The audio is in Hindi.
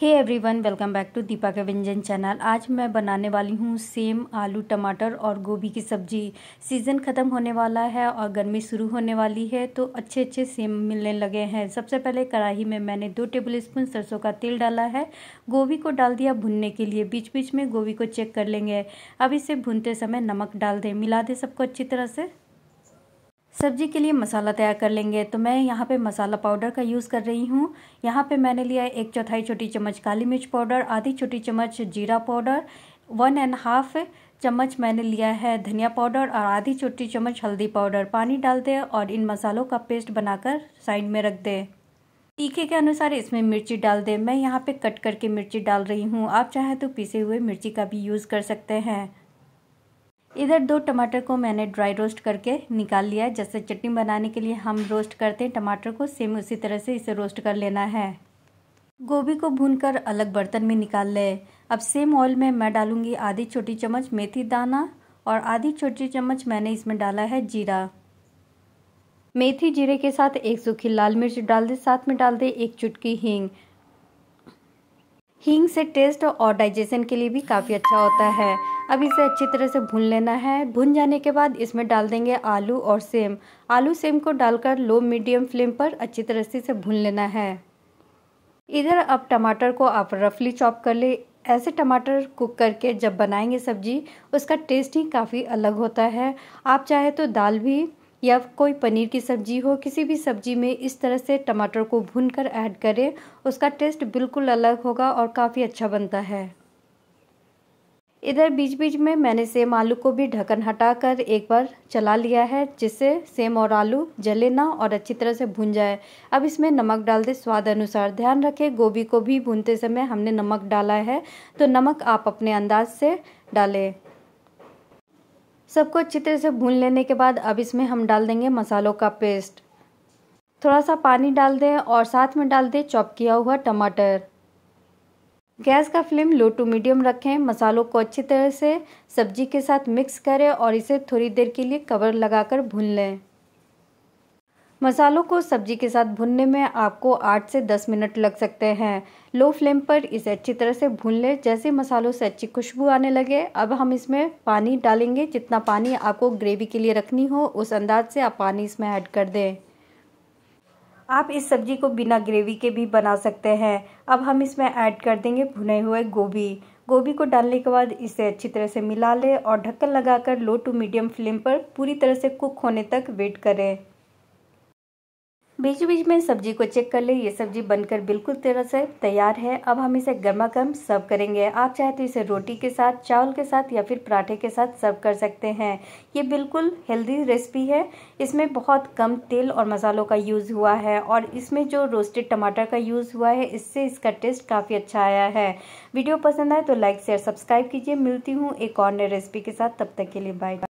hey everyone welcome back to Deepa का व्यंजन चैनल आज मैं बनाने वाली हूँ सेम आलू टमाटर और गोभी की सब्जी सीज़न ख़त्म होने वाला है और गर्मी शुरू होने वाली है तो अच्छे अच्छे सेम मिलने लगे हैं सबसे पहले कढ़ाई में मैंने दो टेबल स्पून सरसों का तेल डाला है गोभी को डाल दिया भुनने के लिए बीच बीच में गोभी को चेक कर लेंगे अब इसे भुनते समय नमक डाल दें मिला दें सबको अच्छी तरह से सब्जी के लिए मसाला तैयार कर लेंगे तो मैं यहाँ पे मसाला पाउडर का यूज़ कर रही हूँ यहाँ पे मैंने लिया एक चौथाई छोटी चम्मच काली मिर्च पाउडर आधी छोटी चम्मच जीरा पाउडर वन एंड हाफ चम्मच मैंने लिया है धनिया पाउडर और आधी छोटी चम्मच हल्दी पाउडर पानी डाल दें और इन मसालों का पेस्ट बनाकर साइड में रख दें तीखे के अनुसार इसमें मिर्ची डाल दें मैं यहाँ पे कट करके मिर्ची डाल रही हूँ आप चाहें तो पीसे हुए मिर्ची का भी यूज़ कर सकते हैं इधर दो टमाटर को मैंने ड्राई रोस्ट करके निकाल लिया है जैसे चटनी बनाने के लिए हम रोस्ट करते हैं टमाटर को सेम उसी तरह से इसे रोस्ट कर लेना है गोभी को भूनकर अलग बर्तन में निकाल ले अब सेम ऑयल में मैं डालूंगी आधी छोटी चम्मच मेथी दाना और आधी छोटी चम्मच मैंने इसमें डाला है जीरा मेथी जीरे के साथ एक सूखी लाल मिर्च डाल दे साथ में डाल दे एक चुटकी हींग हींग से टेस्ट और डाइजेशन के लिए भी काफ़ी अच्छा होता है अब इसे अच्छी तरह से भून लेना है भून जाने के बाद इसमें डाल देंगे आलू और सेम आलू सेम को डालकर लो मीडियम फ्लेम पर अच्छी तरह से इसे भून लेना है इधर अब टमाटर को आप रफली चॉप कर ले ऐसे टमाटर कुक करके जब बनाएंगे सब्जी उसका टेस्ट ही काफ़ी अलग होता है आप चाहे तो दाल भी या कोई पनीर की सब्जी हो किसी भी सब्जी में इस तरह से टमाटर को भून कर ऐड करें उसका टेस्ट बिल्कुल अलग होगा और काफ़ी अच्छा बनता है इधर बीच बीच में मैंने सेम आलू को भी ढक्कन हटाकर एक बार चला लिया है जिससे सेम और आलू जले ना और अच्छी तरह से भून जाए अब इसमें नमक डाल दें स्वाद अनुसार ध्यान रखें गोभी को भी भूनते समय हमने नमक डाला है तो नमक आप अपने अंदाज से डालें सबको अच्छी तरह से भून लेने के बाद अब इसमें हम डाल देंगे मसालों का पेस्ट थोड़ा सा पानी डाल दें और साथ में डाल दें चॉप किया हुआ टमाटर गैस का फ्लेम लो टू मीडियम रखें मसालों को अच्छी तरह से सब्जी के साथ मिक्स करें और इसे थोड़ी देर के लिए कवर लगाकर भून लें मसालों को सब्जी के साथ भुनने में आपको 8 से 10 मिनट लग सकते हैं लो फ्लेम पर इसे अच्छी तरह से भून लें जैसे मसालों से अच्छी खुशबू आने लगे अब हम इसमें पानी डालेंगे जितना पानी आपको ग्रेवी के लिए रखनी हो उस अंदाज से आप पानी इसमें ऐड कर दें आप इस सब्जी को बिना ग्रेवी के भी बना सकते हैं अब हम इसमें ऐड कर देंगे भुने हुए गोभी गोभी को डालने के बाद इसे अच्छी तरह से मिला लें और ढक्कन लगाकर लो टू मीडियम फ्लेम पर पूरी तरह से कुक होने तक वेट करें बीच बीच में सब्जी को चेक कर ले ये सब्जी बनकर बिल्कुल तरह से तैयार है अब हम इसे गर्मा गर्म सर्व करेंगे आप चाहे तो इसे रोटी के साथ चावल के साथ या फिर पराठे के साथ सर्व कर सकते हैं ये बिल्कुल हेल्दी रेसिपी है इसमें बहुत कम तेल और मसालों का यूज़ हुआ है और इसमें जो रोस्टेड टमाटर का यूज़ हुआ है इससे इसका टेस्ट काफ़ी अच्छा आया है वीडियो पसंद आए तो लाइक शेयर सब्सक्राइब कीजिए मिलती हूँ एक और नई रेसिपी के साथ तब तक के लिए बाय